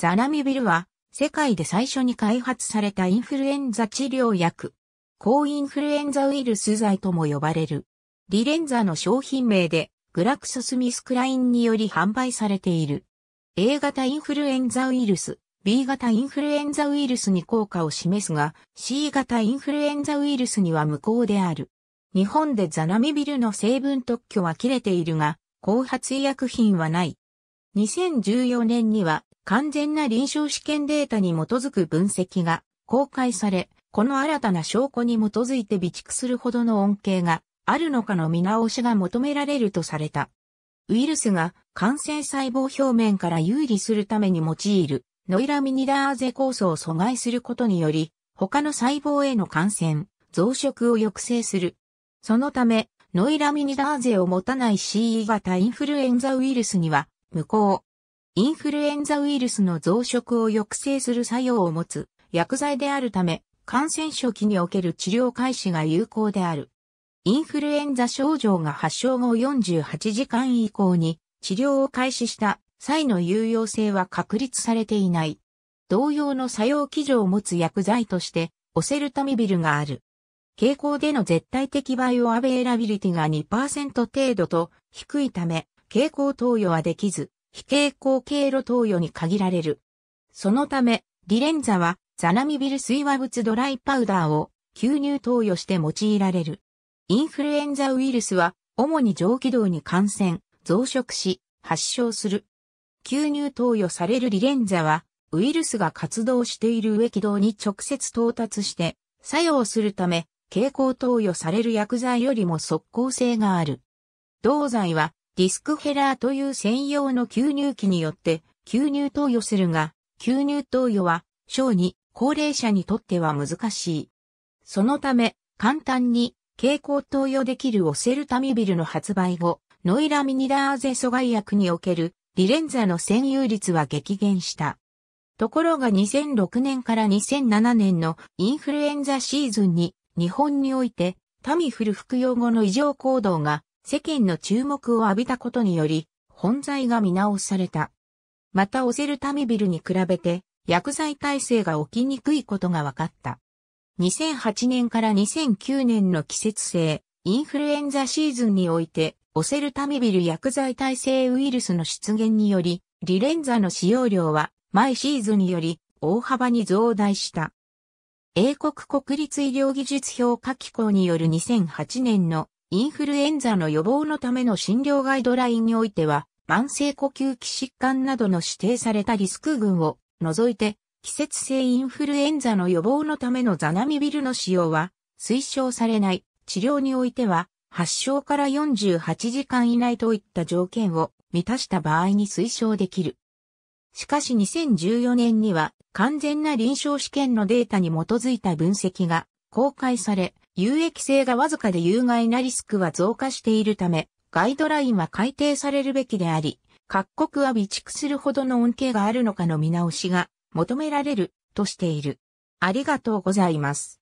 ザナミビルは、世界で最初に開発されたインフルエンザ治療薬。抗インフルエンザウイルス剤とも呼ばれる。リレンザの商品名で、グラクソスミスクラインにより販売されている。A 型インフルエンザウイルス、B 型インフルエンザウイルスに効果を示すが、C 型インフルエンザウイルスには無効である。日本でザナミビルの成分特許は切れているが、後発医薬品はない。2014年には完全な臨床試験データに基づく分析が公開され、この新たな証拠に基づいて備蓄するほどの恩恵があるのかの見直しが求められるとされた。ウイルスが感染細胞表面から有利するために用いるノイラミニダーゼ酵素を阻害することにより、他の細胞への感染、増殖を抑制する。そのため、ノイラミニダーゼを持たない CE 型インフルエンザウイルスには、無効、インフルエンザウイルスの増殖を抑制する作用を持つ薬剤であるため、感染初期における治療開始が有効である。インフルエンザ症状が発症後48時間以降に治療を開始した際の有用性は確立されていない。同様の作用基準を持つ薬剤として、オセルタミビルがある。傾向での絶対的バイオアベイラビリティが2%程度と低いため、傾向投与はできず、非蛍光経路投与に限られる。そのため、リレンザはザナミビル水和物ドライパウダーを吸入投与して用いられる。インフルエンザウイルスは主に上気道に感染、増殖し、発症する。吸入投与されるリレンザは、ウイルスが活動している上気道に直接到達して作用するため、蛍光投与される薬剤よりも即効性がある。同剤はディスクヘラーという専用の吸入器によって吸入投与するが、吸入投与は小児、高齢者にとっては難しい。そのため、簡単に蛍光投与できるオセルタミビルの発売後、ノイラミニラーゼ阻害薬におけるリレンザの占有率は激減した。ところが2006年から2007年のインフルエンザシーズンに日本においてタミフル服用後の異常行動が世間の注目を浴びたことにより、本罪が見直された。またオセルタミビルに比べて、薬剤耐性が起きにくいことが分かった。2008年から2009年の季節性、インフルエンザシーズンにおいて、オセルタミビル薬剤耐性ウイルスの出現により、リレンザの使用量は毎シーズンにより大幅に増大した。英国国立医療技術評価機構による2008年のインフルエンザの予防のための診療ガイドラインにおいては、慢性呼吸器疾患などの指定されたリスク群を除いて、季節性インフルエンザの予防のためのザナミビルの使用は推奨されない。治療においては、発症から48時間以内といった条件を満たした場合に推奨できる。しかし2014年には完全な臨床試験のデータに基づいた分析が公開され、有益性がわずかで有害なリスクは増加しているため、ガイドラインは改定されるべきであり、各国は備蓄するほどの恩恵があるのかの見直しが求められるとしている。ありがとうございます。